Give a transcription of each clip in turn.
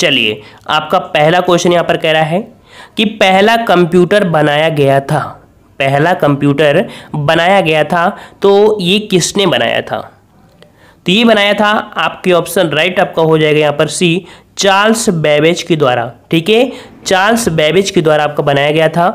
चलिए आपका पहला क्वेश्चन यहाँ पर कह रहा है कि पहला कंप्यूटर बनाया गया था पहला कंप्यूटर बनाया गया था तो ये किसने बनाया था तो ये बनाया था आपके ऑप्शन राइट आपका हो जाएगा यहाँ पर सी चार्ल्स बेबेज के द्वारा ठीक है चार्ल्स बेबेज के द्वारा आपका बनाया गया था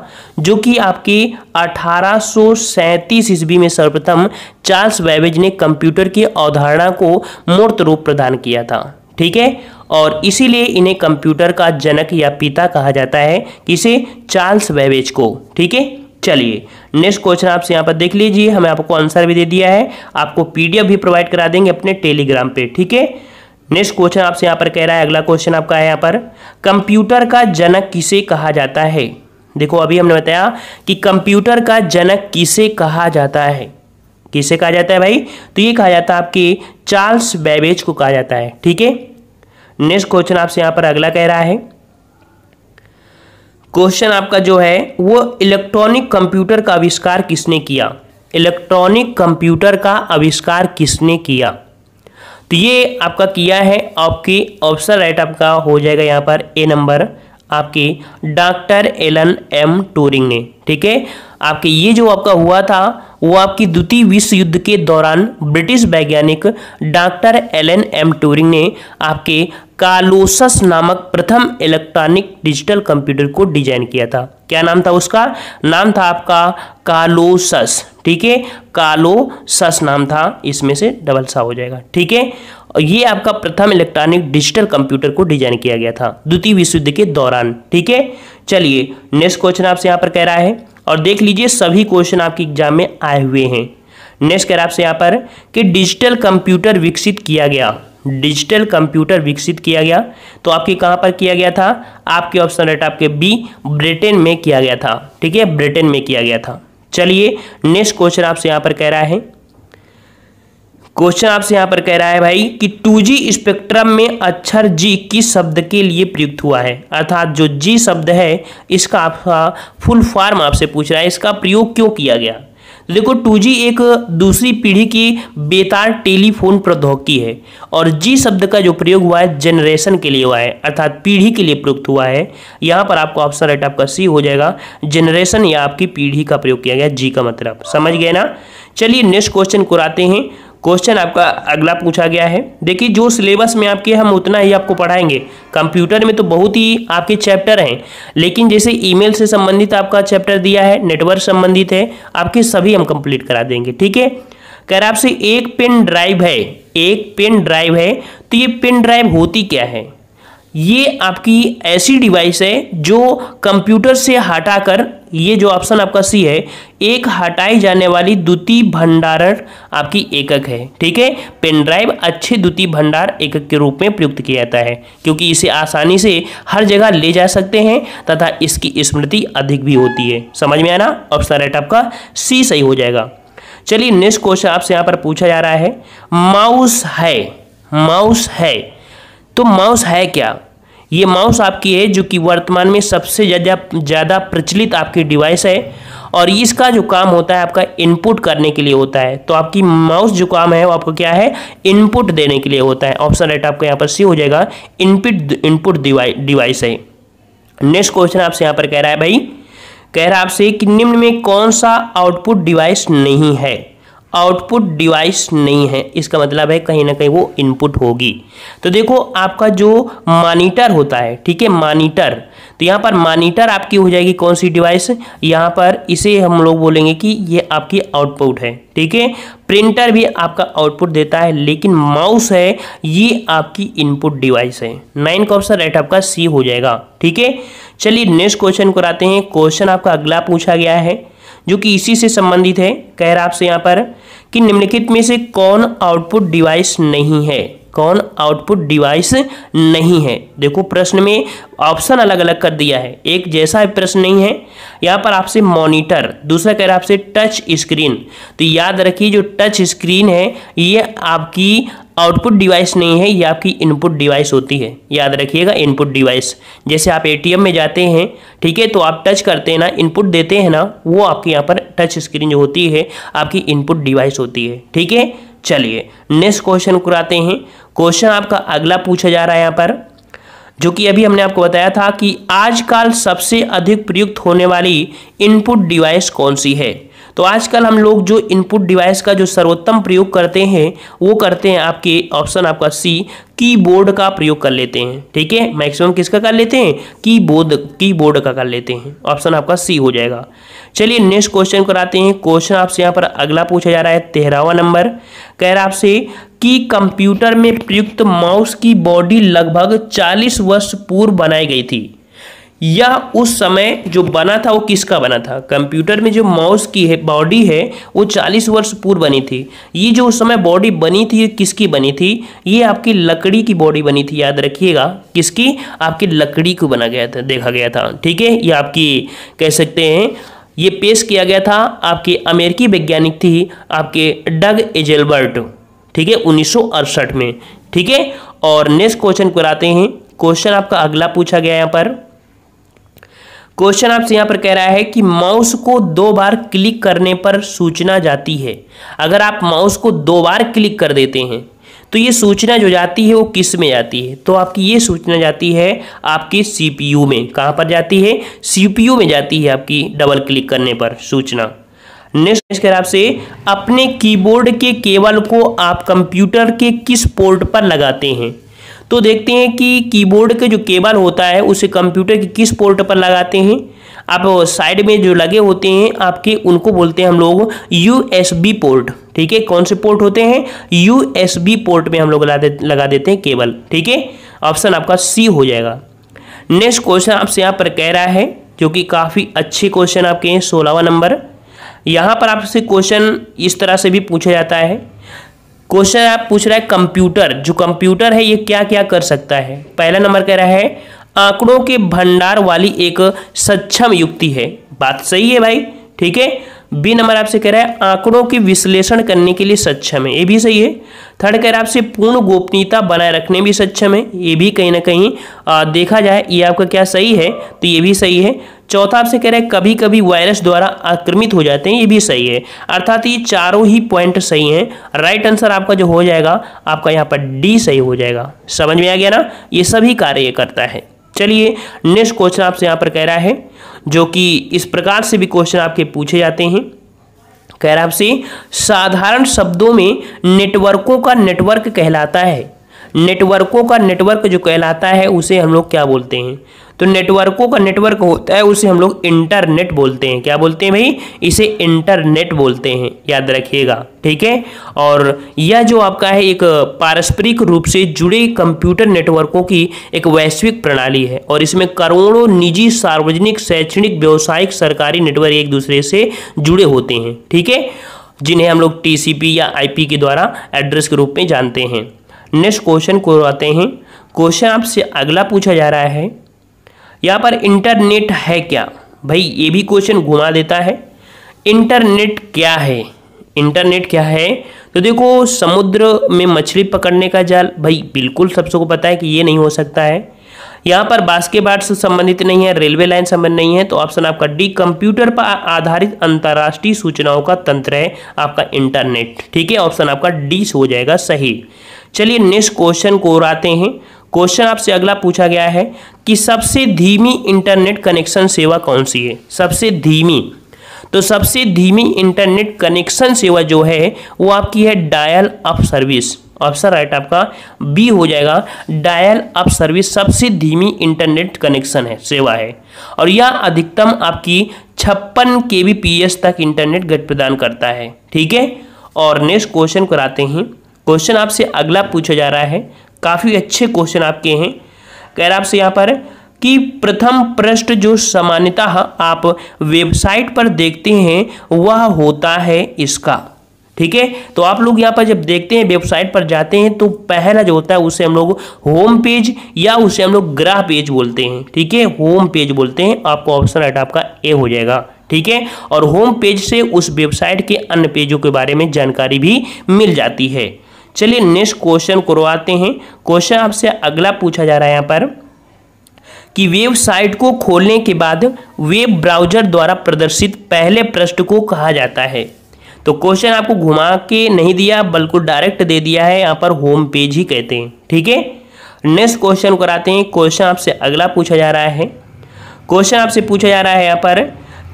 जो कि आपकी अठारह ईस्वी में सर्वप्रथम चार्ल्स बेबेज ने कंप्यूटर की अवधारणा को मूर्त रूप प्रदान किया था ठीक है और इसीलिए इन्हें कंप्यूटर का जनक या पिता कहा जाता है किसे चार्ल्स वेवेज को ठीक है चलिए नेक्स्ट क्वेश्चन आपसे यहाँ पर देख लीजिए हमें आपको आंसर भी दे दिया है आपको पीडीएफ भी प्रोवाइड करा देंगे अपने टेलीग्राम पे ठीक है नेक्स्ट क्वेश्चन आपसे यहाँ पर कह रहा है अगला क्वेश्चन आपका है यहाँ पर कंप्यूटर का जनक किसे कहा जाता है देखो अभी हमने बताया कि कंप्यूटर का जनक किसे कहा जाता है किसे कहा जाता है भाई तो ये कहा जाता है आपके चार्ल्स बैबेज को कहा जाता है ठीक है नेक्स्ट क्वेश्चन आपसे यहां पर अगला कह रहा है क्वेश्चन आपका जो है वो इलेक्ट्रॉनिक कंप्यूटर का आविष्कार किसने किया इलेक्ट्रॉनिक कंप्यूटर का आविष्कार किसने किया तो ये आपका किया है आपके ऑप्शन राइट आपका हो जाएगा यहाँ पर ए नंबर आपके डॉक्टर एलन एम टूरिंग ने ठीक है आपके ये जो आपका हुआ था वो आपकी द्वितीय विश्व युद्ध के दौरान ब्रिटिश वैज्ञानिक डॉक्टर एलन एम टूरिंग ने आपके कालोसस नामक प्रथम इलेक्ट्रॉनिक डिजिटल कंप्यूटर को डिजाइन किया था क्या नाम था उसका नाम था आपका कालोसस ठीक है कालोसस नाम था इसमें से डबल सा हो जाएगा ठीक है ये आपका प्रथम इलेक्ट्रॉनिक डिजिटल कंप्यूटर को डिजाइन किया गया था द्वितीय विश्व युद्ध के दौरान ठीक है चलिए नेक्स्ट क्वेश्चन आपसे यहाँ पर कह रहा है और देख लीजिए सभी क्वेश्चन आपके एग्जाम में आए हुए हैं नेक्स्ट कर आपसे यहाँ पर कि डिजिटल कंप्यूटर विकसित किया गया डिजिटल कंप्यूटर विकसित किया गया तो आपके कहाँ पर किया गया था आपके ऑप्शन रेट आपके बी ब्रिटेन में किया गया था ठीक है ब्रिटेन में किया गया था चलिए नेक्स्ट क्वेश्चन आपसे यहाँ पर कह रहा है क्वेश्चन आपसे यहां पर कह रहा है भाई कि जी स्पेक्ट्रम में अक्षर जी किस शब्द के लिए प्रयुक्त हुआ है अर्थात जो जी शब्द है इसका आपका फुल फॉर्म आपसे पूछ रहा है इसका प्रयोग क्यों किया गया देखो टू जी एक दूसरी पीढ़ी की बेतार टेलीफोन प्रौद्योगिकी है और जी शब्द का जो प्रयोग हुआ है जनरेशन के लिए हुआ है अर्थात पीढ़ी के लिए प्रयुक्त हुआ है यहाँ पर आपको ऑप्शन राइट आपका सी हो जाएगा जनरेशन या आपकी पीढ़ी का प्रयोग किया गया जी का मतलब समझ गए ना चलिए नेक्स्ट क्वेश्चन को आते हैं क्वेश्चन आपका अगला पूछा गया है देखिए जो सिलेबस में आपके हम उतना ही आपको पढ़ाएंगे कंप्यूटर में तो बहुत ही आपके चैप्टर हैं लेकिन जैसे ईमेल से संबंधित आपका चैप्टर दिया है नेटवर्क संबंधित है आपके सभी हम कंप्लीट करा देंगे ठीक है कह आपसे एक पेन ड्राइव है एक पेन ड्राइव है तो ये पेन ड्राइव होती क्या है ये आपकी ऐसी डिवाइस है जो कंप्यूटर से हटाकर ये जो ऑप्शन आपका सी है एक हटाई जाने वाली द्वितीय भंडारण आपकी एकक है ठीक है पेन ड्राइव अच्छे द्वितीय भंडार एकक के रूप में प्रयुक्त किया जाता है क्योंकि इसे आसानी से हर जगह ले जा सकते हैं तथा इसकी स्मृति अधिक भी होती है समझ में आना ऑप्शन राइट आपका सी सही हो जाएगा चलिए नेक्स्ट क्वेश्चन आपसे यहाँ पर पूछा जा रहा है माउस है माउस है तो माउस है क्या ये माउस आपकी है जो कि वर्तमान में सबसे ज़्यादा ज़्यादा प्रचलित आपकी डिवाइस है और इसका जो काम होता है आपका इनपुट करने के लिए होता है तो आपकी माउस जो काम है वो आपको क्या है इनपुट देने के लिए होता है ऑप्शन राइट आपका यहाँ पर सी हो जाएगा इनपुट इनपुट डिवाइस है नेक्स्ट क्वेश्चन आपसे यहाँ पर कह रहा है भाई कह रहा है आपसे कि निम्न में कौन सा आउटपुट डिवाइस नहीं है आउटपुट डिवाइस नहीं है इसका मतलब है कहीं ना कहीं वो इनपुट होगी तो देखो आपका जो मानीटर होता है ठीक है मानीटर तो यहाँ पर मानीटर आपकी हो जाएगी कौन सी डिवाइस यहाँ पर इसे हम लोग बोलेंगे कि ये आपकी आउटपुट है ठीक है प्रिंटर भी आपका आउटपुट देता है लेकिन माउस है ये आपकी इनपुट डिवाइस है नाइन का ऑप्शन राइट आपका सी हो जाएगा ठीक है चलिए नेक्स्ट क्वेश्चन कराते हैं क्वेश्चन आपका अगला पूछा गया है जो कि इसी से संबंधित है कह रहा आपसे यहाँ पर कि निम्नलिखित में से कौन आउटपुट डिवाइस नहीं है कौन आउटपुट डिवाइस नहीं है देखो प्रश्न में ऑप्शन अलग अलग कर दिया है एक जैसा प्रश्न नहीं है यहाँ पर आपसे मॉनिटर दूसरा कह रहा है आपसे टच स्क्रीन तो याद रखिए जो टच स्क्रीन है ये आपकी आउटपुट डिवाइस नहीं है ये आपकी इनपुट डिवाइस होती है याद रखिएगा इनपुट डिवाइस जैसे आप एटीएम में जाते हैं ठीक है तो आप टच करते हैं ना इनपुट देते हैं ना वो आपके यहाँ पर टच स्क्रीन जो होती है आपकी इनपुट डिवाइस होती है ठीक है चलिए नेक्स्ट क्वेश्चन कराते हैं क्वेश्चन आपका अगला पूछा जा रहा है यहाँ पर जो कि अभी हमने आपको बताया था कि आजकल सबसे अधिक प्रयुक्त होने वाली इनपुट डिवाइस कौन सी है तो आजकल हम लोग जो इनपुट डिवाइस का जो सर्वोत्तम प्रयोग करते हैं वो करते हैं आपके ऑप्शन आपका सी कीबोर्ड का प्रयोग कर लेते हैं ठीक है मैक्सिमम किसका कर लेते हैं कीबोर्ड कीबोर्ड का कर लेते हैं ऑप्शन आपका सी हो जाएगा चलिए नेक्स्ट क्वेश्चन कराते हैं क्वेश्चन आपसे यहाँ पर अगला पूछा जा रहा है तेरहवा नंबर कह रहा आपसे कि कंप्यूटर में प्रयुक्त माउस की बॉडी लगभग चालीस वर्ष पूर्व बनाई गई थी यह उस समय जो बना था वो किसका बना था कंप्यूटर में जो माउस की है बॉडी है वो 40 वर्ष पूर्व बनी थी ये जो उस समय बॉडी बनी थी ये किसकी बनी थी ये आपकी लकड़ी की बॉडी बनी थी याद रखिएगा किसकी आपकी लकड़ी को बना गया था देखा गया था ठीक है ये आपकी कह सकते हैं ये पेश किया गया था आपके अमेरिकी वैज्ञानिक थी आपके डग एजेलबर्ट ठीक है उन्नीस में ठीक है और नेक्स्ट क्वेश्चन कराते हैं क्वेश्चन आपका अगला पूछा गया यहाँ पर क्वेश्चन आपसे यहाँ पर कह रहा है कि माउस को दो बार क्लिक करने पर सूचना जाती है अगर आप माउस को दो बार क्लिक कर देते हैं तो ये सूचना जो जाती है वो किस में जाती है तो आपकी ये सूचना जाती है आपके सीपीयू में कहाँ पर जाती है सीपीयू में जाती है आपकी डबल क्लिक करने पर सूचना नेक्स्ट कह आपसे अपने कीबोर्ड के केबल को आप कंप्यूटर के किस पोर्ट पर लगाते हैं तो देखते हैं कि कीबोर्ड के जो केबल होता है उसे कंप्यूटर के किस पोर्ट पर लगाते हैं आप साइड में जो लगे होते हैं आपके उनको बोलते हैं हम लोग बी पोर्ट ठीक है कौन से पोर्ट होते हैं बी पोर्ट में हम लोग लगा लगा देते हैं केबल ठीक है ऑप्शन आपका सी हो जाएगा नेक्स्ट क्वेश्चन आपसे यहाँ पर कह रहा है जो कि काफ़ी अच्छे क्वेश्चन आपके हैं सोलहवा नंबर यहाँ पर आपसे क्वेश्चन इस तरह से भी पूछा जाता है क्वेश्चन आप पूछ रहा है कंप्यूटर जो कंप्यूटर है ये क्या क्या कर सकता है पहला नंबर कह रहा है आंकड़ों के भंडार वाली एक सक्षम युक्ति है बात सही है भाई ठीक है बी नंबर आपसे कह रहा है आंकड़ों के विश्लेषण करने के लिए सक्षम है ये भी सही है थर्ड कह रहा है आपसे पूर्ण गोपनीयता बनाए रखने में सक्षम है ये भी कहीं ना कहीं आ, देखा जाए ये आपका क्या सही है तो ये भी सही है चौथा आपसे कह रहा है कभी कभी वायरस द्वारा आक्रमित हो जाते हैं ये भी सही है अर्थात ये चारों ही पॉइंट सही हैं राइट आंसर आपका जो हो जाएगा आपका यहाँ पर डी सही हो जाएगा समझ में आ गया ना ये सभी कार्य करता है चलिए नेक्स्ट क्वेश्चन आपसे यहाँ पर कह रहा है जो कि इस प्रकार से भी क्वेश्चन आपके पूछे जाते हैं कह रहा आपसे साधारण शब्दों में नेटवर्कों का नेटवर्क कहलाता है नेटवर्कों का नेटवर्क जो कहलाता है उसे हम लोग क्या बोलते हैं तो नेटवर्कों का नेटवर्क होता है उसे हम लोग इंटरनेट बोलते हैं क्या बोलते हैं भाई इसे इंटरनेट बोलते हैं याद रखिएगा ठीक है और यह जो आपका है एक पारस्परिक रूप से जुड़े कंप्यूटर नेटवर्कों की एक वैश्विक प्रणाली है और इसमें करोड़ों निजी सार्वजनिक शैक्षणिक व्यावसायिक सरकारी नेटवर्क एक दूसरे से जुड़े होते हैं ठीक है जिन्हें हम लोग टीसीपी या आईपी के द्वारा एड्रेस के रूप में जानते हैं नेक्स्ट क्वेश्चन को आते हैं क्वेश्चन आपसे अगला पूछा जा रहा है यहाँ पर इंटरनेट है क्या भाई ये भी क्वेश्चन घुमा देता है इंटरनेट क्या है इंटरनेट क्या है तो देखो समुद्र में मछली पकड़ने का जाल भाई बिल्कुल सबसे को पता है कि ये नहीं हो सकता है यहाँ पर बास्केटबॉल से संबंधित नहीं है रेलवे लाइन संबंध नहीं है तो ऑप्शन आपका डी कंप्यूटर पर आधारित अंतर्राष्ट्रीय सूचनाओं का तंत्र है आपका इंटरनेट ठीक है ऑप्शन आपका डी हो जाएगा सही चलिए नेक्स्ट क्वेश्चन को आते हैं क्वेश्चन आपसे अगला पूछा गया है कि सबसे धीमी इंटरनेट कनेक्शन सेवा कौन सी है सबसे धीमी तो सबसे धीमी इंटरनेट कनेक्शन सेवा जो है वो आपकी है dial up service option right आपका बी हो जाएगा डायल अप सर्विस सबसे धीमी इंटरनेट कनेक्शन है सेवा है और यह अधिकतम आपकी छप्पन के तक इंटरनेट गति प्रदान करता है ठीक है और नेक्स्ट क्वेश्चन कराते हैं क्वेश्चन आपसे अगला पूछा जा रहा है काफ़ी अच्छे क्वेश्चन आपके हैं कह रहा आपसे यहाँ पर कि प्रथम प्रश्न जो सामान्यतः आप वेबसाइट पर देखते हैं वह होता है इसका ठीक है तो आप लोग यहाँ पर जब देखते हैं वेबसाइट पर जाते हैं तो पहला जो होता है उसे हम लोग होम पेज या उसे हम लोग ग्राह पेज बोलते हैं ठीक है होम पेज बोलते हैं आपको ऑप्शन राइट आपका ए हो जाएगा ठीक है और होम पेज से उस वेबसाइट के अन्य पेजों के बारे में जानकारी भी मिल जाती है चलिए नेक्स्ट क्वेश्चन करवाते हैं क्वेश्चन आपसे अगला पूछा जा रहा है यहाँ पर कि वेबसाइट को खोलने के बाद वेब ब्राउजर द्वारा प्रदर्शित पहले पृष्ठ को कहा जाता है तो क्वेश्चन आपको घुमा के नहीं दिया बल्कि डायरेक्ट दे दिया है यहाँ पर होम पेज ही कहते हैं ठीक है नेक्स्ट क्वेश्चन कराते हैं क्वेश्चन आपसे अगला पूछा जा रहा है क्वेश्चन आपसे पूछा जा रहा है यहाँ पर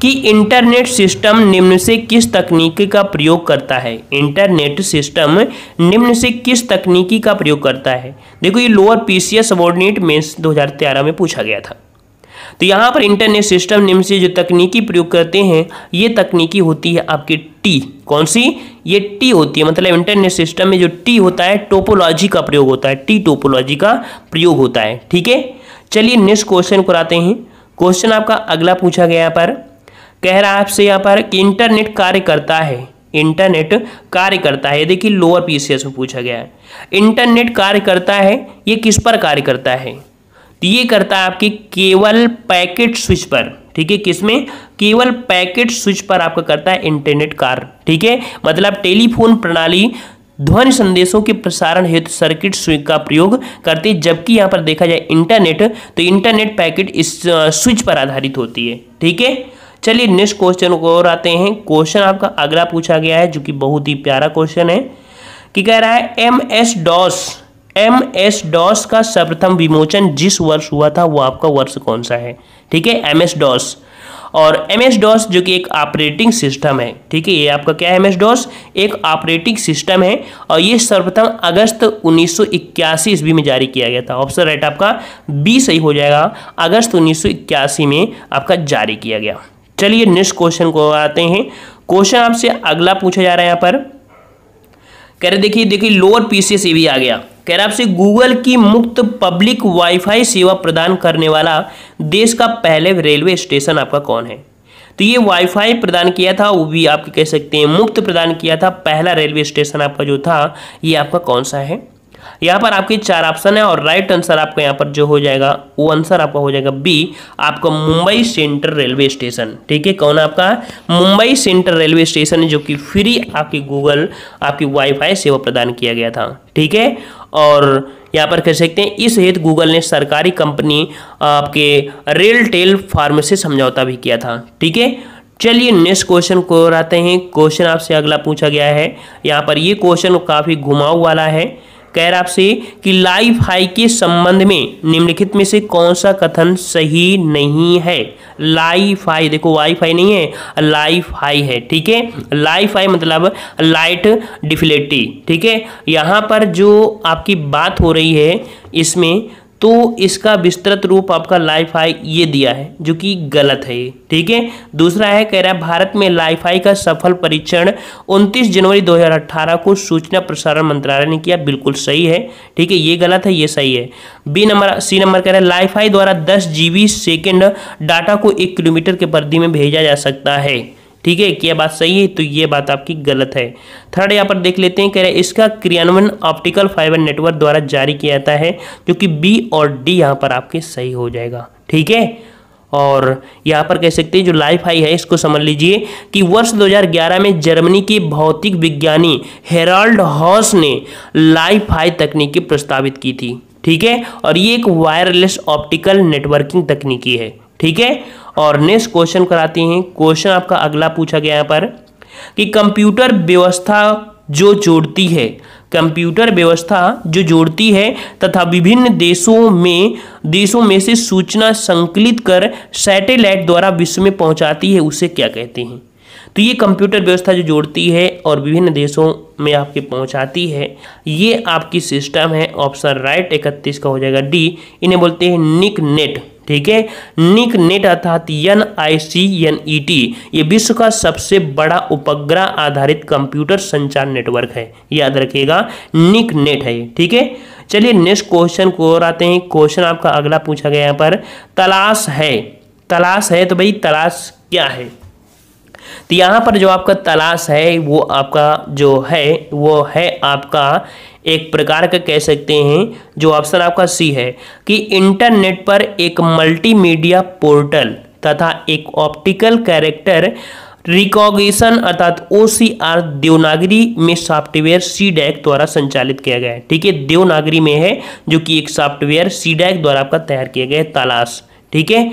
कि इंटरनेट सिस्टम निम्न से किस तकनीक का प्रयोग करता है इंटरनेट सिस्टम निम्न से किस तकनीकी का प्रयोग करता है देखो ये लोअर पीसीएस सबॉर्डिनेट मेंस दो में पूछा गया था तो यहाँ पर इंटरनेट सिस्टम निम्न से जो तकनीकी प्रयोग करते हैं ये तकनीकी होती है आपकी टी कौन सी ये टी होती है मतलब इंटरनेट सिस्टम में जो टी होता है टोपोलॉजी का प्रयोग होता है टी टोपोलॉजी का प्रयोग होता है ठीक है चलिए नेक्स्ट क्वेश्चन कराते हैं क्वेश्चन आपका अगला पूछा गया पर कह रहा है आपसे यहाँ पर कि इंटरनेट कार्य करता है इंटरनेट कार्य करता है देखिए लोअर पीसीएस में पूछा गया है इंटरनेट कार्य करता है ये किस पर कार्य करता है तो ये करता है आपके केवल पैकेट स्विच पर ठीक है किसमें केवल पैकेट स्विच पर आपका करता है इंटरनेट कार्य ठीक है मतलब टेलीफोन प्रणाली ध्वनि संदेशों के प्रसारण हेतु सर्किट स्विच का प्रयोग करते जबकि यहाँ पर देखा जाए इंटरनेट तो इंटरनेट पैकेट इस स्विच पर आधारित होती है ठीक है चलिए नेक्स्ट क्वेश्चन को और आते हैं क्वेश्चन आपका अगला पूछा गया है जो कि बहुत ही प्यारा क्वेश्चन है कि कह रहा है M S DOS M S DOS का सर्वप्रथम विमोचन जिस वर्ष हुआ था वो आपका वर्ष कौन सा है ठीक है एम एस डॉस और एम एस डॉस जो कि एक ऑपरेटिंग सिस्टम है ठीक है ये आपका क्या है एम एस डॉस एक ऑपरेटिंग सिस्टम है और ये सर्वप्रथम अगस्त 1981 ईस्वी में जारी किया गया था ऑप्शन राइट आपका बी सही हो जाएगा अगस्त 1981 में आपका जारी किया गया चलिए नेक्स्ट क्वेश्चन को आते हैं क्वेश्चन आपसे अगला पूछा जा रहा है यहाँ पर कह रहे देखिए देखिए लोअर पीसी से भी आ गया कह रहा आपसे गूगल की मुक्त पब्लिक वाईफाई सेवा प्रदान करने वाला देश का पहले रेलवे स्टेशन आपका कौन है तो ये वाईफाई प्रदान किया था वो भी आप कह सकते हैं मुक्त प्रदान किया था पहला रेलवे स्टेशन आपका जो था ये आपका कौन सा है यहाँ पर आपके चार ऑप्शन है और राइट आंसर आपका यहाँ पर जो हो जाएगा वो आंसर आपका हो जाएगा बी आपका मुंबई सेंट्रल रेलवे स्टेशन ठीक है कौन आपका मुंबई सेंट्रल रेलवे स्टेशन है जो कि फ्री आपकी गूगल आपकी वाईफाई सेवा प्रदान किया गया था ठीक है और यहाँ पर कह सकते हैं इस हेतु गूगल ने सरकारी कंपनी आपके रेल टेल फार्म से समझौता भी किया था ठीक है चलिए नेक्स्ट क्वेश्चन को रहते हैं क्वेश्चन आपसे अगला पूछा गया है यहाँ पर ये क्वेश्चन काफ़ी घुमाव वाला है कह रहा आपसे कि लाइफ हाई के संबंध में निम्नलिखित में से कौन सा कथन सही नहीं है लाइफ हाई देखो वाईफाई नहीं है लाइफ हाई है ठीक है लाइफ हाई मतलब लाइट डिफिलेटी ठीक है यहाँ पर जो आपकी बात हो रही है इसमें तो इसका विस्तृत रूप आपका आई ये दिया है जो कि गलत है ये ठीक है दूसरा है कह रहा है भारत में आई का सफल परीक्षण 29 जनवरी 2018 को सूचना प्रसारण मंत्रालय ने किया बिल्कुल सही है ठीक है ये गलत है ये सही है बी नंबर सी नंबर कह रहा है लाइफाई द्वारा दस जी सेकेंड डाटा को एक किलोमीटर के परिधि में भेजा जा सकता है ठीक है क्या बात सही है तो ये बात आपकी गलत है थर्ड यहाँ पर देख लेते हैं कह रहे हैं इसका क्रियान्वयन ऑप्टिकल फाइबर नेटवर्क द्वारा जारी किया जाता है जो कि बी और डी यहाँ पर आपके सही हो जाएगा ठीक है और यहाँ पर कह सकते हैं जो लाइफ हाई है इसको समझ लीजिए कि वर्ष 2011 में जर्मनी के भौतिक विज्ञानी हेराल्ड हॉस ने लाइफ हाई तकनीक प्रस्तावित की थी ठीक है और ये एक वायरलेस ऑप्टिकल नेटवर्किंग तकनीकी है ठीक है और नेक्स्ट क्वेश्चन कराती हैं क्वेश्चन आपका अगला पूछा गया यहाँ पर कि कंप्यूटर व्यवस्था जो जोड़ती है कंप्यूटर व्यवस्था जो जोड़ती है तथा विभिन्न देशों में देशों में से सूचना संकलित कर सैटेलाइट द्वारा विश्व में पहुंचाती है उसे क्या कहते हैं तो ये कंप्यूटर व्यवस्था जो जोड़ती है और विभिन्न देशों में आपके पहुंचाती है ये आपकी सिस्टम है ऑप्शन राइट इकतीस का हो जाएगा डी इन्हें बोलते हैं निक नेट ठीक है निक नेट अर्थात N I C N E T ये विश्व का सबसे बड़ा उपग्रह आधारित कंप्यूटर संचार नेटवर्क है याद रखिएगा निक नेट है ठीक है चलिए नेक्स्ट क्वेश्चन को और आते हैं क्वेश्चन आपका अगला पूछा गया यहाँ पर तलाश है तलाश है तो भाई तलाश क्या है तो यहाँ पर जो आपका तलाश है वो आपका जो है वो है आपका एक प्रकार का कह सकते हैं जो ऑप्शन आपका सी है कि इंटरनेट पर एक मल्टीमीडिया पोर्टल तथा एक ऑप्टिकल कैरेक्टर रिकॉग्निशन अर्थात ओ सी आर देवनागरी में सॉफ्टवेयर सी डैक द्वारा संचालित किया गया है ठीक है देवनागरी में है जो कि एक सॉफ्टवेयर सी डैक द्वारा आपका तैयार किया गया है तलाश ठीक है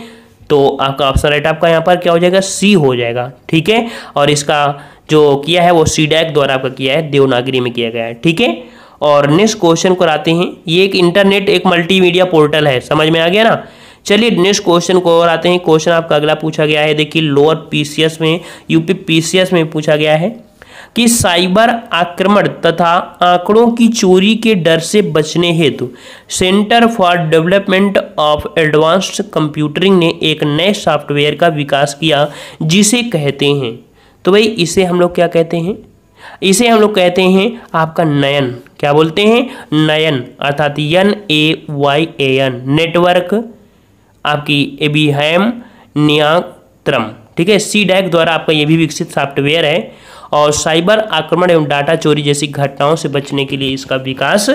तो आपका ऑप्शन राइट आपका यहाँ पर क्या हो जाएगा सी हो जाएगा ठीक है और इसका जो किया है वो सी डैक द्वारा आपका किया है देवनागरी में किया गया है ठीक है और नेक्स्ट क्वेश्चन को आते हैं ये एक इंटरनेट एक मल्टीमीडिया पोर्टल है समझ में आ गया ना चलिए नेक्स्ट क्वेश्चन को और आते हैं क्वेश्चन आपका अगला पूछा गया है देखिए लोअर पीसीएस में यूपी पीसीएस में पूछा गया है कि साइबर आक्रमण तथा आंकड़ों की चोरी के डर से बचने हेतु Centre for Development of Advanced Computing ने एक नए सॉफ्टवेयर का विकास किया जिसे कहते हैं तो भाई इसे हम लोग क्या कहते हैं इसे हम लोग कहते हैं आपका नयन क्या बोलते हैं नयन अर्थात यन A Y A N network आपकी एबीहैम नियात्रम ठीक है सी डैक द्वारा आपका यह भी विकसित सॉफ्टवेयर है और साइबर आक्रमण एवं डाटा चोरी जैसी घटनाओं से बचने के लिए इसका विकास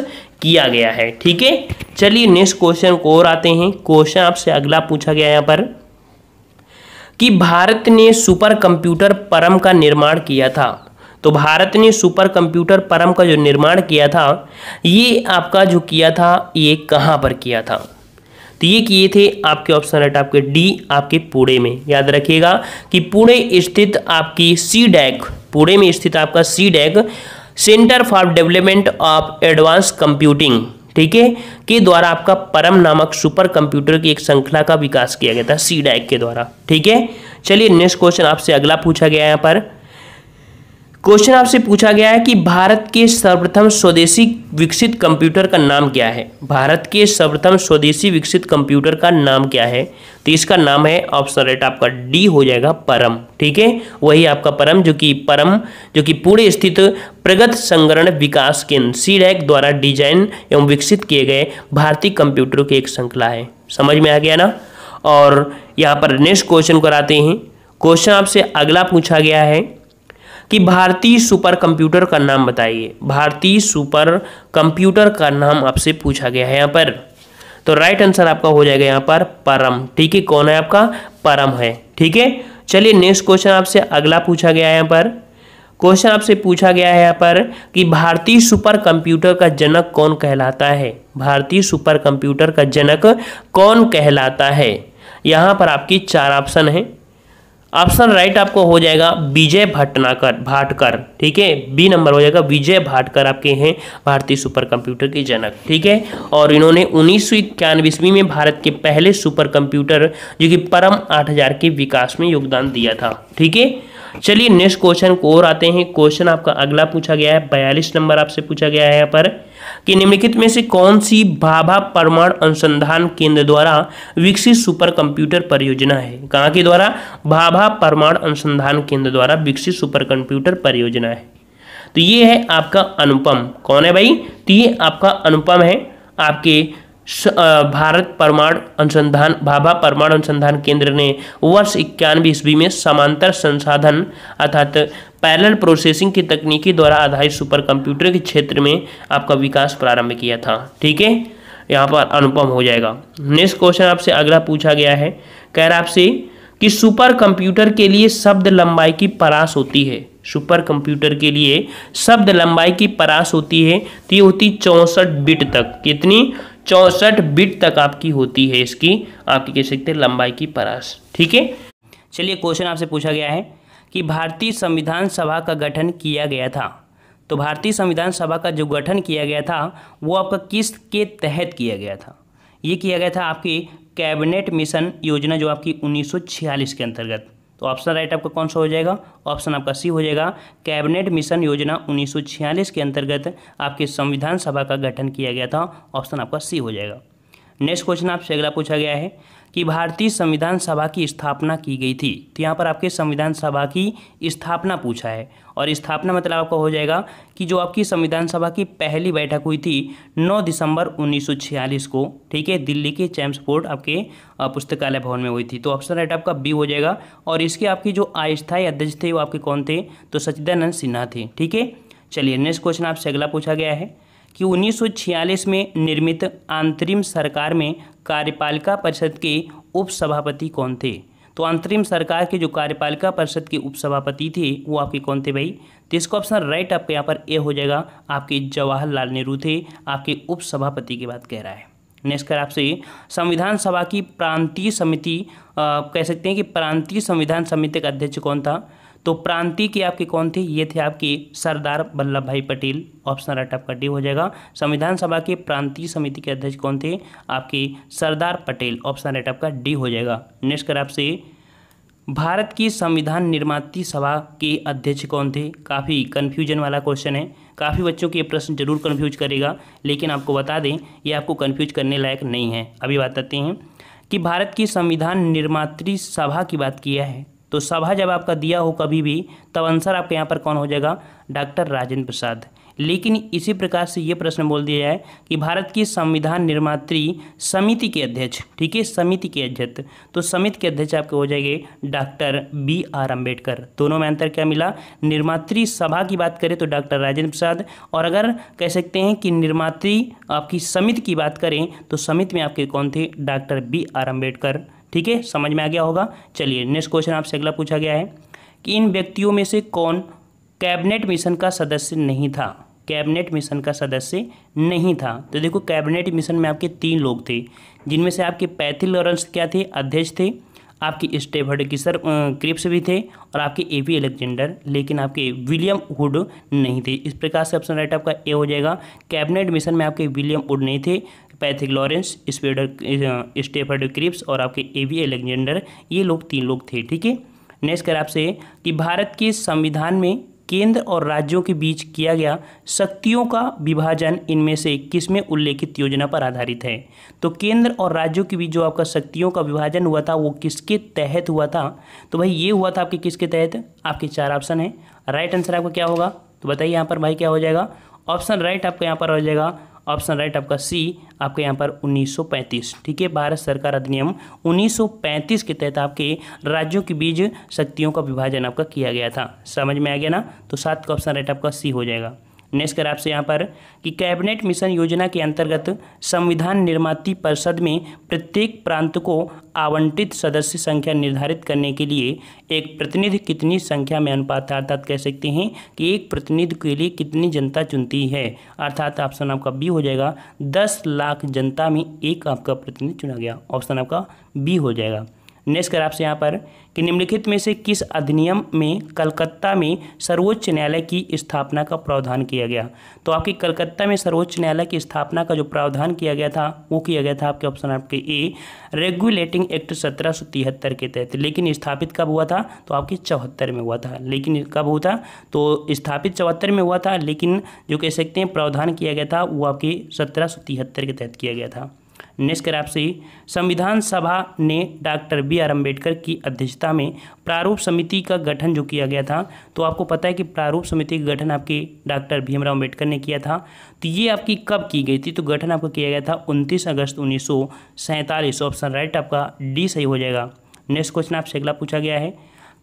किया गया है ठीक है चलिए नेक्स्ट क्वेश्चन को और आते हैं क्वेश्चन आपसे अगला पूछा गया यहाँ पर कि भारत ने सुपर कंप्यूटर परम का निर्माण किया था तो भारत ने सुपर कंप्यूटर परम का जो निर्माण किया था ये आपका जो किया था ये कहाँ पर किया था तो ये किए थे आपके ऑप्शन राइट आपके डी आपके पुणे में याद रखिएगा कि पुणे स्थित आपकी सी डैग पुणे में स्थित आपका C DAC Centre for Development of Advance Computing ठीक है के द्वारा आपका परम नामक सुपर कंप्यूटर की एक श्रृंखला का विकास किया गया था सी डैग के द्वारा ठीक है चलिए नेक्स्ट क्वेश्चन आपसे अगला पूछा गया यहाँ पर क्वेश्चन आपसे पूछा गया है कि भारत के सर्वप्रथम स्वदेशी विकसित कंप्यूटर का नाम क्या है भारत के सर्वप्रथम स्वदेशी विकसित कंप्यूटर का नाम क्या है तो इसका नाम है ऑप्शन रेट आपका डी हो जाएगा परम ठीक है वही आपका परम जो कि परम जो कि पूरे स्थित प्रगत संगरण विकास केंद्र सी रैक द्वारा डिजाइन एवं विकसित किए गए भारतीय कंप्यूटरों की एक श्रृंखला है समझ में आ गया ना और यहाँ पर नेक्स्ट क्वेश्चन कराते हैं क्वेश्चन आपसे अगला पूछा गया है कि भारतीय सुपर कंप्यूटर का नाम बताइए भारतीय सुपर कंप्यूटर का नाम आपसे पूछा गया है यहाँ पर तो राइट आंसर आपका हो जाएगा यहाँ पर परम ठीक है कौन है आपका परम है ठीक है चलिए नेक्स्ट क्वेश्चन आपसे अगला पूछा गया है यहाँ पर क्वेश्चन आपसे पूछा गया है यहाँ पर कि भारतीय सुपर कंप्यूटर का जनक कौन कहलाता है भारतीय सुपर कंप्यूटर का जनक कौन कहलाता है यहाँ पर आपकी चार ऑप्शन है ऑप्शन राइट आपको हो जाएगा विजय भटनाकर भाटकर ठीक है बी नंबर हो जाएगा विजय भाटकर आपके हैं भारतीय सुपर कंप्यूटर के जनक ठीक है और इन्होंने उन्नीस सौ इक्यानवे में भारत के पहले सुपर कंप्यूटर जो कि परम आठ के विकास में योगदान दिया था ठीक है चलिए नेक्स्ट क्वेश्चन को और आते हैं क्वेश्चन आपका अगला पूछा गया है बयालीस नंबर आपसे पूछा गया है यहाँ पर कि निम्नलिखित में से कौन सी भाभा परमाणु अनुसंधान केंद्र द्वारा विकसित सुपर कंप्यूटर परियोजना है कहाँ के द्वारा भाभा परमाणु अनुसंधान केंद्र द्वारा विकसित सुपर कंप्यूटर परियोजना है तो ये है आपका अनुपम कौन है भाई तो ये आपका अनुपम है आपके भारत परमाणु अनुसंधान भाभा परमाणु अनुसंधान केंद्र ने वर्ष इक्यानवे ईस्वी में समांतर संसाधन अर्थात पैरेलल प्रोसेसिंग की तकनीकी द्वारा आधारित सुपर कंप्यूटर के क्षेत्र में आपका विकास प्रारंभ किया था ठीक है यहाँ पर अनुपम हो जाएगा नेक्स्ट क्वेश्चन आपसे अगला पूछा गया है कह रहा आपसे कि सुपर कंप्यूटर के लिए शब्द लंबाई की परास होती है सुपर कंप्यूटर के लिए शब्द लंबाई की परास होती है तो ये होती चौंसठ बिट तक कितनी चौंसठ बिट तक आपकी होती है इसकी आपकी कह सकते हैं लंबाई की परास ठीक है चलिए क्वेश्चन आपसे पूछा गया है कि भारतीय संविधान सभा का गठन किया गया था तो भारतीय संविधान सभा का जो गठन किया गया था वो आपका किस के तहत किया गया था ये किया गया था आपकी कैबिनेट मिशन योजना जो आपकी 1946 के अंतर्गत तो ऑप्शन राइट आपका कौन सा हो जाएगा ऑप्शन आपका सी हो जाएगा कैबिनेट मिशन योजना 1946 के अंतर्गत आपकी संविधान सभा का गठन किया गया था ऑप्शन आपका सी हो जाएगा नेक्स्ट क्वेश्चन आपसे अगला पूछा गया है कि भारतीय संविधान सभा की स्थापना की गई थी तो यहाँ पर आपके संविधान सभा की स्थापना पूछा है और स्थापना मतलब आपका हो जाएगा कि जो आपकी संविधान सभा की पहली बैठक हुई थी 9 दिसंबर 1946 को ठीक है दिल्ली के चैम्स फोर्ट आपके पुस्तकालय भवन में हुई थी तो ऑप्शन राइट आपका बी हो जाएगा और इसके आपकी जो अस्थायी अध्यक्ष थे वो आपके कौन थे तो सचिदानंद सिन्हा थे ठीक है चलिए नेक्स्ट क्वेश्चन आपसे अगला पूछा गया है कि 1946 में निर्मित अंतरिम सरकार में कार्यपालिका परिषद के उपसभापति कौन थे तो अंतरिम सरकार के जो कार्यपालिका परिषद के उपसभापति थे वो आपके कौन थे भाई तो इसका ऑप्शन राइट आपके यहाँ पर ए हो जाएगा आपके जवाहरलाल नेहरू थे आपके उपसभापति की बात कह रहा है नेक्स्ट कर आपसे संविधान सभा की प्रांतीय समिति कह सकते हैं कि प्रांतीय संविधान समिति का अध्यक्ष कौन था तो प्रांति के आपके कौन थे ये थे आपके Sardar Vallabhbhai Patel option right आपका डी हो जाएगा संविधान सभा के प्रांतीय समिति के अध्यक्ष कौन थे आपके सरदार पटेल ऑप्शन राइट आपका डी हो जाएगा नेक्स्ट कर आपसे भारत की संविधान निर्माती सभा के अध्यक्ष कौन थे काफ़ी कन्फ्यूजन वाला क्वेश्चन है काफ़ी बच्चों के ये प्रश्न जरूर कन्फ्यूज करेगा लेकिन आपको बता दें ये आपको कन्फ्यूज करने लायक नहीं है अभी बात करते हैं कि भारत की संविधान निर्मात्री सभा की बात किया है तो सभा जब आपका दिया हो कभी भी तब आंसर आपके यहाँ पर कौन हो जाएगा डॉक्टर राजेंद्र प्रसाद लेकिन इसी प्रकार से ये प्रश्न बोल दिया जाए कि भारत की संविधान निर्मात्री समिति के अध्यक्ष ठीक है समिति के अध्यक्ष तो समिति के अध्यक्ष आपके हो जाएंगे डॉक्टर बी आर अम्बेडकर दोनों में अंतर क्या मिला निर्मात्री सभा की बात करें तो डॉक्टर राजेंद्र प्रसाद और अगर कह सकते हैं कि निर्मात्री आपकी समिति की बात करें तो समिति में आपके कौन थे डॉक्टर बी आर अम्बेडकर ठीक है समझ में आ गया होगा चलिए नेक्स्ट क्वेश्चन आपसे अगला पूछा गया है कि इन व्यक्तियों में से कौन कैबिनेट मिशन का सदस्य नहीं था कैबिनेट मिशन का सदस्य नहीं था तो देखो कैबिनेट मिशन में आपके तीन लोग थे जिनमें से आपके पैथिल लॉरेंस क्या थे अध्यक्ष थे आपके स्टेफर्ड किसर क्रिप्स भी थे और आपके ए पी एलेक्जेंडर लेकिन आपके विलियम वुड नहीं थे इस प्रकार से ऑप्शन राइट आपका ए हो जाएगा कैबिनेट मिशन में आपके विलियम वुड नहीं थे पैथिक लॉरेंस स्पेडर स्टेफर्ड क्रिप्स और आपके ए वी एलेक्जेंडर ये लोग तीन लोग थे ठीक है नेक्स्ट कर आपसे कि भारत के संविधान में केंद्र और राज्यों के बीच किया गया शक्तियों का विभाजन इनमें से किस में उल्लेखित योजना पर आधारित है तो केंद्र और राज्यों के बीच जो आपका शक्तियों का विभाजन हुआ था वो किसके तहत हुआ था तो भाई ये हुआ था आपके किसके तहत आपके चार ऑप्शन है राइट आंसर आपका क्या होगा तो बताइए यहाँ पर भाई क्या हो जाएगा ऑप्शन राइट आपका यहाँ पर हो जाएगा ऑप्शन राइट आपका सी आपके यहाँ पर 1935 ठीक है भारत सरकार अधिनियम 1935 के तहत आपके राज्यों के बीच शक्तियों का विभाजन आपका किया गया था समझ में आ गया ना तो सात का ऑप्शन राइट आपका सी हो जाएगा नेक्स्ट कर आपसे यहाँ पर कि कैबिनेट मिशन योजना के अंतर्गत संविधान निर्माती परिषद में प्रत्येक प्रांत को आवंटित सदस्य संख्या निर्धारित करने के लिए एक प्रतिनिधि कितनी संख्या में अनुपात अर्थात कह सकते हैं कि एक प्रतिनिधि के लिए कितनी जनता चुनती है अर्थात ऑप्शन आपका बी हो जाएगा दस लाख जनता में एक आपका प्रतिनिधि चुना गया ऑप्शन आपका बी हो जाएगा नेक्स्ट कर आपसे यहाँ पर कि निम्नलिखित में से किस अधिनियम में कलकत्ता में सर्वोच्च न्यायालय की स्थापना का प्रावधान किया गया तो आपकी कलकत्ता में सर्वोच्च न्यायालय की स्थापना का जो प्रावधान किया गया था वो किया गया था आपके ऑप्शन आपके ए रेगुलेटिंग एक्ट सत्रह के तहत लेकिन स्थापित कब हुआ था तो आपकी चौहत्तर में हुआ था लेकिन कब हुआ था तो स्थापित चौहत्तर में हुआ था लेकिन जो कह सकते हैं प्रावधान किया गया था वो आपके सत्रह के तहत किया गया था नेक्स्ट करें आपसे संविधान सभा ने डॉक्टर बी आर अम्बेडकर की अध्यक्षता में प्रारूप समिति का गठन जो किया गया था तो आपको पता है कि प्रारूप समिति का गठन आपके डॉक्टर भीमराव अम्बेडकर ने किया था तो ये आपकी कब की गई थी तो गठन आपका किया गया था उनतीस अगस्त उन्नीस ऑप्शन राइट आपका डी सही हो जाएगा नेक्स्ट क्वेश्चन आपसे अगला पूछा गया है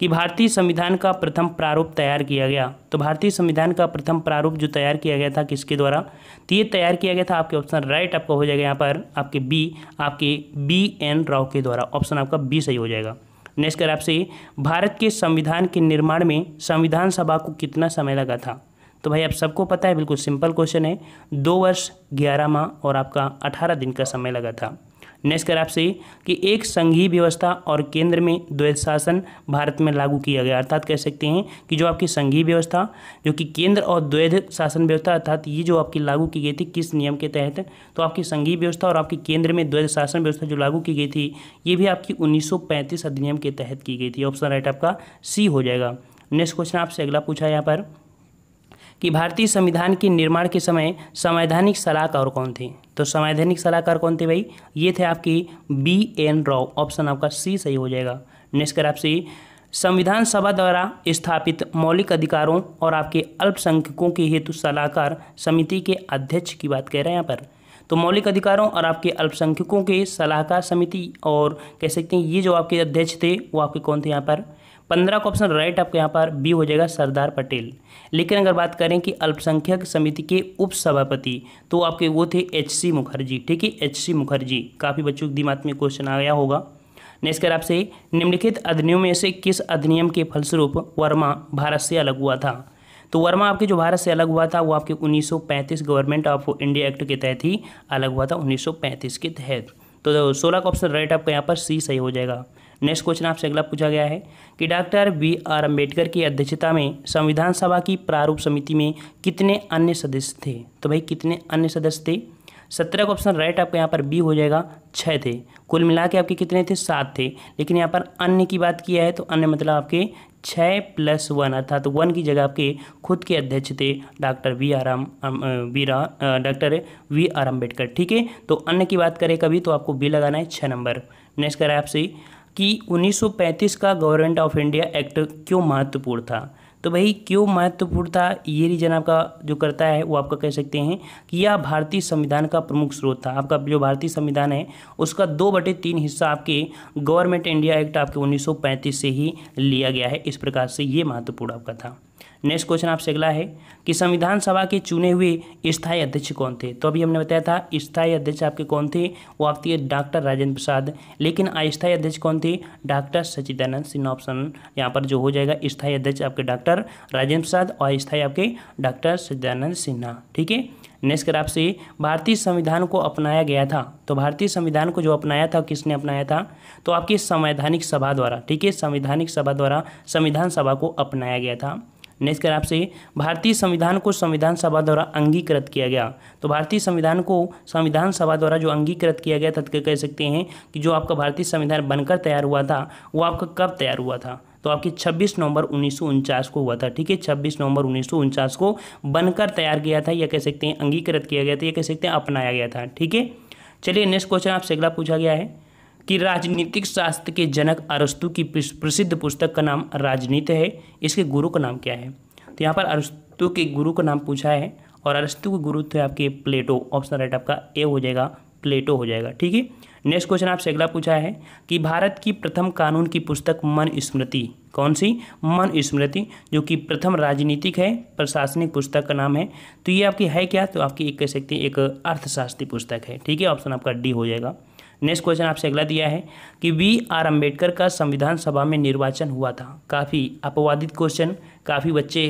कि भारतीय संविधान का प्रथम प्रारूप तैयार किया गया तो भारतीय संविधान का प्रथम प्रारूप जो तैयार किया गया था किसके द्वारा तो ये तैयार किया गया था आपके ऑप्शन राइट आपका हो जाएगा यहाँ पर आपके बी आपके बी एन राव के द्वारा ऑप्शन आपका बी सही हो जाएगा नेक्स्ट कर आपसे भारत के संविधान के निर्माण में संविधान सभा को कितना समय लगा था तो भाई आप सबको पता है बिल्कुल सिंपल क्वेश्चन है दो वर्ष ग्यारह माह और आपका अठारह दिन का समय लगा था नेक्स्ट कर आपसे कि एक संघीय व्यवस्था और केंद्र में द्वैत शासन भारत में लागू किया गया अर्थात कह सकते हैं कि जो आपकी संघीय व्यवस्था जो कि केंद्र और द्वैध शासन व्यवस्था अर्थात ये जो आपकी लागू की गई थी किस नियम के तहत तो आपकी संघीय व्यवस्था और आपकी केंद्र में द्वैध शासन व्यवस्था जो लागू की गई थी ये भी आपकी उन्नीस अधिनियम के तहत की गई थी ऑप्शन राइट आपका सी हो जाएगा नेक्स्ट क्वेश्चन आपसे अगला पूछा यहाँ पर कि भारतीय संविधान के निर्माण के समय संवैधानिक सलाहकार कौन थे तो संवैधानिक सलाहकार कौन थे भाई ये थे आपकी बी एन राव ऑप्शन आपका सी सही हो जाएगा नेक्स्ट कर आपसे संविधान सभा द्वारा स्थापित मौलिक अधिकारों और आपके अल्पसंख्यकों के हेतु सलाहकार समिति के अध्यक्ष की बात कह रहे हैं यहाँ पर तो मौलिक अधिकारों और आपके अल्पसंख्यकों के सलाहकार समिति और कह सकते हैं ये जो आपके अध्यक्ष थे वो आपके कौन थे यहाँ पर पंद्रह का ऑप्शन राइट आपके यहाँ पर बी हो जाएगा सरदार पटेल लेकिन अगर बात करें कि अल्पसंख्यक समिति के उपसभापति तो आपके वो थे एच सी मुखर्जी ठीक है एच सी मुखर्जी काफ़ी बच्चों के दिमाग में क्वेश्चन आया होगा नेक्स्ट कर आपसे निम्नलिखित अधिनियम में से किस अधिनियम के फलस्वरूप वर्मा भारत से अलग हुआ था तो वर्मा आपके जो भारत से अलग हुआ था वो आपके 1935 गवर्नमेंट ऑफ इंडिया एक्ट के तहत ही अलग हुआ था 1935 के तहत तो सोलह का ऑप्शन राइट आपका यहाँ पर सी सही हो जाएगा नेक्स्ट क्वेश्चन आपसे अगला पूछा गया है कि डॉक्टर बी आर अम्बेडकर की अध्यक्षता में संविधान सभा की प्रारूप समिति में कितने अन्य सदस्य थे तो भाई कितने अन्य सदस्य थे सत्रह का ऑप्शन राइट आपका यहाँ पर बी हो जाएगा छः थे कुल मिला के आपके कितने थे सात थे लेकिन यहाँ पर अन्य की बात किया है तो अन्य मतलब आपके छः प्लस वन अर्थात तो वन की जगह आपके खुद के अध्यक्ष थे डॉक्टर वी आर आम B doctor B R Ambedkar ठीक है तो अन्य की बात करें कभी तो आपको बी लगाना है छः नंबर नेक्स्ट करें आपसे कि 1935 का गवर्नमेंट ऑफ इंडिया एक्ट क्यों महत्वपूर्ण था तो भाई क्यों महत्वपूर्ण था ये रीजन आपका जो करता है वो आपका कह सकते हैं कि यह भारतीय संविधान का प्रमुख स्रोत था आपका जो भारतीय संविधान है उसका दो बटे तीन हिस्सा आपके गवर्नमेंट इंडिया एक्ट आपके 1935 से ही लिया गया है इस प्रकार से ये महत्वपूर्ण आपका था नेक्स्ट क्वेश्चन आपसे अगला है कि संविधान सभा के चुने हुए स्थायी अध्यक्ष कौन थे तो अभी हमने बताया था स्थायी अध्यक्ष आपके कौन थे वो आप थे डॉक्टर राजेंद्र प्रसाद लेकिन अस्थायी अध्यक्ष कौन थे डॉक्टर सचिदानंद सिन्हा ऑप्शन यहाँ पर जो हो जाएगा स्थायी अध्यक्ष आपके डॉक्टर राजेंद्र प्रसाद और स्थायी आपके डॉक्टर सचिदानंद सिन्हा ठीक है नेक्स्ट कर आपसे भारतीय संविधान को अपनाया गया था तो भारतीय संविधान को जो अपनाया था किसने अपनाया था तो आपकी संवैधानिक सभा द्वारा ठीक है संवैधानिक सभा द्वारा संविधान सभा को अपनाया गया था नेक्स्ट कर आपसे भारतीय संविधान को संविधान सभा द्वारा अंगीकृत किया गया तो भारतीय संविधान को संविधान सभा द्वारा जो अंगीकृत किया गया था तो कह सकते हैं कि जो आपका भारतीय संविधान बनकर तैयार हुआ था वो आपका कब तैयार हुआ था तो आपकी 26 नवंबर उन्नीस को हुआ था ठीक है 26 नवंबर उन्नीस को बनकर तैयार किया था या कह सकते हैं अंगीकृत किया गया था या कह सकते हैं अपनाया गया था ठीक है चलिए नेक्स्ट क्वेश्चन आपसे अगला पूछा गया है कि राजनीतिक शास्त्र के जनक अरस्तु की प्रसिद्ध पुस्तक का नाम राजनीति है इसके गुरु का नाम क्या है तो यहाँ पर अरस्तु के गुरु का नाम पूछा है और अरस्तु के गुरु थे आपके प्लेटो ऑप्शन राइट आपका ए हो जाएगा प्लेटो हो जाएगा ठीक है नेक्स्ट क्वेश्चन आपसे अगला पूछा है कि भारत की प्रथम कानून की पुस्तक मन स्मृति कौन सी मन स्मृति जो कि प्रथम राजनीतिक है प्रशासनिक पुस्तक का नाम है तो ये आपकी है क्या तो आपकी एक कह सकते हैं एक अर्थशास्त्री पुस्तक है ठीक है ऑप्शन आपका डी हो जाएगा नेक्स्ट क्वेश्चन आपसे अगला दिया है कि वी आर अम्बेडकर का संविधान सभा में निर्वाचन हुआ था काफ़ी अपवादित क्वेश्चन काफ़ी बच्चे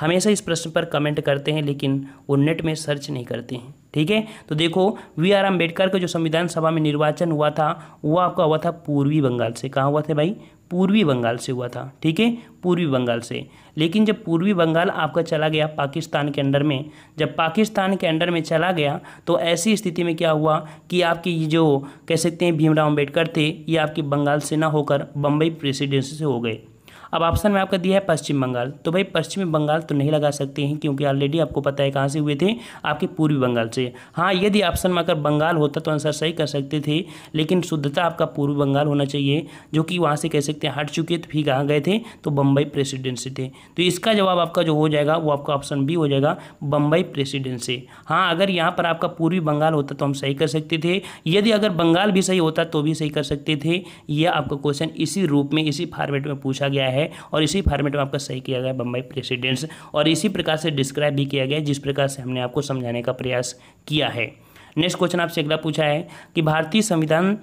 हमेशा इस प्रश्न पर कमेंट करते हैं लेकिन वो नेट में सर्च नहीं करते हैं ठीक है तो देखो वी आर अम्बेडकर का जो संविधान सभा में निर्वाचन हुआ था वो आपका हुआ था पूर्वी बंगाल से कहाँ हुआ थे भाई पूर्वी बंगाल से हुआ था ठीक है पूर्वी बंगाल से लेकिन जब पूर्वी बंगाल आपका चला गया पाकिस्तान के अंडर में जब पाकिस्तान के अंडर में चला गया तो ऐसी स्थिति में क्या हुआ कि आपकी जो कह सकते हैं भीमराव अम्बेडकर थे ये आपकी बंगाल से ना होकर बम्बई प्रेसिडेंसी से हो गए अब ऑप्शन में आपका दिया है पश्चिम बंगाल तो भाई पश्चिम बंगाल तो नहीं लगा सकते हैं क्योंकि ऑलरेडी आपको पता है कहाँ से हुए थे आपके पूर्वी बंगाल से हाँ यदि ऑप्शन में अगर बंगाल होता तो आंसर सही कर सकते थे लेकिन शुद्धता आपका पूर्वी बंगाल होना चाहिए जो कि वहाँ से कह सकते हैं हट चुके थे फिर कहाँ गए थे तो बम्बई प्रेसिडेंसी थे तो इसका जवाब आपका जो हो जाएगा वो आपका ऑप्शन बी हो जाएगा बम्बई प्रेसिडेंसी हाँ अगर यहाँ पर आपका पूर्वी बंगाल होता तो हम सही कर सकते थे यदि अगर बंगाल भी सही होता तो भी सही कर सकते थे यह आपका क्वेश्चन इसी रूप में इसी फॉर्मेट में पूछा गया है है और इसी फॉर्मेट में आपका सही किया गया बम्बई प्रेसिडेंट्स और इसी प्रकार से डिस्क्राइब भी किया गया जिस प्रकार से हमने आपको समझाने का प्रयास किया है नेक्स्ट क्वेश्चन आपसे अगला पूछा है कि भारतीय संविधान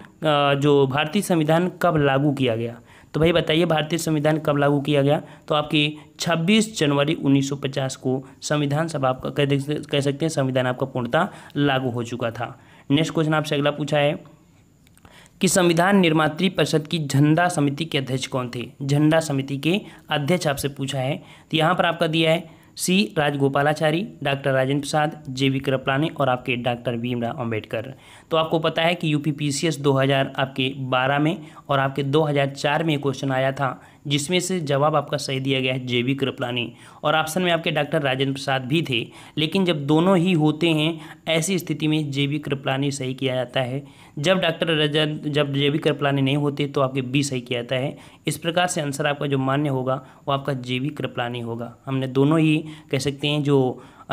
जो भारतीय संविधान कब लागू किया गया तो भाई बताइए भारतीय संविधान कब लागू किया गया तो आपकी 26 जनवरी 1950 को संविधान सभा आपका कह सकते हैं संविधान आपका पूर्णता लागू हो चुका था नेक्स्ट क्वेश्चन आपसे अगला पूछा है कि संविधान निर्मात्री परिषद की झंडा समिति के अध्यक्ष कौन थे झंडा समिति के अध्यक्ष आपसे पूछा है तो यहाँ पर आपका दिया है C Rajagopalachari doctor Rajendra Prasad J B Kripalani और आपके डॉक्टर भीमराव अम्बेडकर तो आपको पता है कि यू पी 2000 आपके 12 में और आपके 2004 में क्वेश्चन आया था जिसमें से जवाब आपका सही दिया गया है जे वी कृपलानी और ऑप्शन में आपके डॉक्टर राजेंद्र प्रसाद भी थे लेकिन जब दोनों ही होते हैं ऐसी स्थिति में जे वी कृपलानी सही किया जाता है जब डॉक्टर रजन जब जे वी कृपलानी नहीं होते तो आपके बी सही किया जाता है इस प्रकार से आंसर आपका जो मान्य होगा वो आपका जे वी कृपलानी होगा हमने दोनों ही कह सकते हैं जो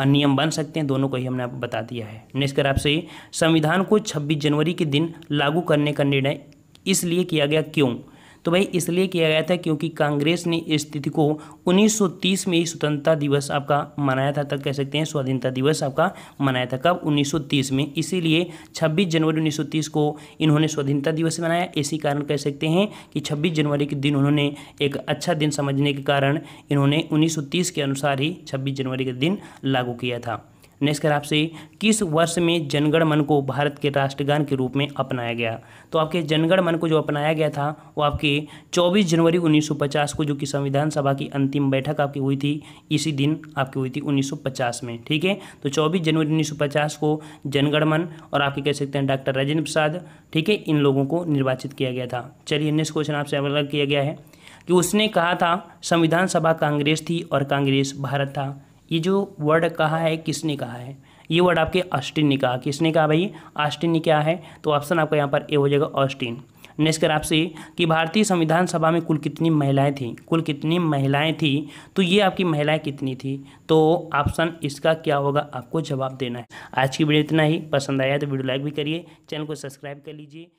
नियम बन सकते हैं दोनों को ही हमने आपको बता दिया है नेक्स्ट कर आपसे संविधान को 26 जनवरी के दिन लागू करने का निर्णय इसलिए किया गया क्यों तो भाई इसलिए किया गया था क्योंकि कांग्रेस ने इस तिथि को 1930 में ही स्वतंत्रता दिवस आपका मनाया था तब कह सकते हैं स्वाधीनता दिवस आपका मनाया था कब 1930 में इसीलिए 26 जनवरी 1930 को इन्होंने स्वाधीनता दिवस मनाया इसी कारण कह सकते हैं कि 26 जनवरी के दिन उन्होंने एक अच्छा दिन समझने के कारण इन्होंने उन्नीस के अनुसार ही छब्बीस जनवरी का दिन लागू किया था नेक्स्ट कर आपसे किस वर्ष में जनगण मन को भारत के राष्ट्रगान के रूप में अपनाया गया तो आपके जनगण मन को जो अपनाया गया था वो आपके 24 जनवरी 1950 को जो कि संविधान सभा की अंतिम बैठक आपकी हुई थी इसी दिन आपकी हुई थी 1950 में ठीक है तो 24 जनवरी 1950 को जनगण मन और आपके कह सकते हैं डॉक्टर राजेंद्र प्रसाद ठीक है इन लोगों को निर्वाचित किया गया था चलिए नेक्स्ट क्वेश्चन आपसे अलग किया गया है कि उसने कहा था संविधान सभा कांग्रेस थी और कांग्रेस भारत था ये जो वर्ड कहा है किसने कहा है ये वर्ड आपके ऑस्टिन ने कहा किसने कहा भाई ऑस्टिन ने क्या है तो ऑप्शन आपका यहाँ पर ए हो जाएगा ऑस्टिन नेक्स्ट कर आपसे कि भारतीय संविधान सभा में कुल कितनी महिलाएं थीं कुल कितनी महिलाएं थीं तो ये आपकी महिलाएं कितनी थी तो ऑप्शन इसका क्या होगा आपको जवाब देना है आज की वीडियो इतना ही पसंद आया तो वीडियो लाइक भी करिए चैनल को सब्सक्राइब कर लीजिए